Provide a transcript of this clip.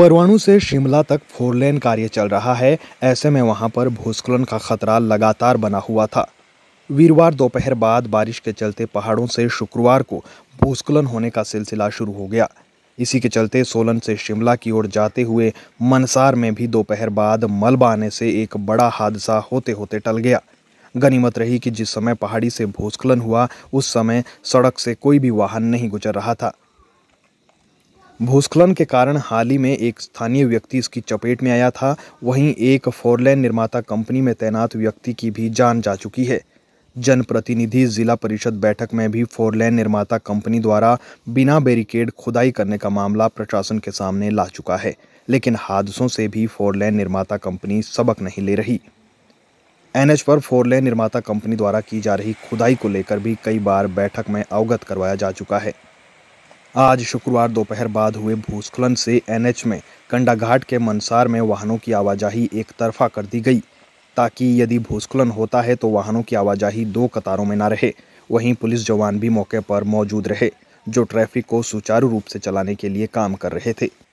परवाणु से शिमला तक फोरलेन कार्य चल रहा है ऐसे में वहां पर भूस्खलन का खतरा लगातार बना हुआ था वीरवार दोपहर बाद बारिश के चलते पहाड़ों से शुक्रवार को भूस्खलन होने का सिलसिला शुरू हो गया इसी के चलते सोलन से शिमला की ओर जाते हुए मनसार में भी दोपहर बाद मलबा आने से एक बड़ा हादसा होते होते टल गया गनीमत रही कि जिस समय पहाड़ी से भूस्खलन हुआ उस समय सड़क से कोई भी वाहन नहीं गुजर रहा था भूस्खलन के कारण हाल ही में एक स्थानीय व्यक्ति इसकी चपेट में आया था वहीं एक फोरलेन निर्माता कंपनी में तैनात व्यक्ति की भी जान जा चुकी है जनप्रतिनिधि जिला परिषद बैठक में भी फोरलेन निर्माता कंपनी द्वारा बिना बैरिकेड खुदाई करने का मामला प्रशासन के सामने ला चुका है लेकिन हादसों से भी फोरलेन निर्माता कंपनी सबक नहीं ले रही एनएच पर फोरलेन निर्माता कंपनी द्वारा की जा रही खुदाई को लेकर भी कई बार बैठक में अवगत करवाया जा चुका है आज शुक्रवार दोपहर बाद हुए भूस्खलन से एनएच में कंडाघाट के मनसार में वाहनों की आवाजाही एक तरफा कर दी गई ताकि यदि भूस्खलन होता है तो वाहनों की आवाजाही दो कतारों में ना रहे वहीं पुलिस जवान भी मौके पर मौजूद रहे जो ट्रैफिक को सुचारू रूप से चलाने के लिए काम कर रहे थे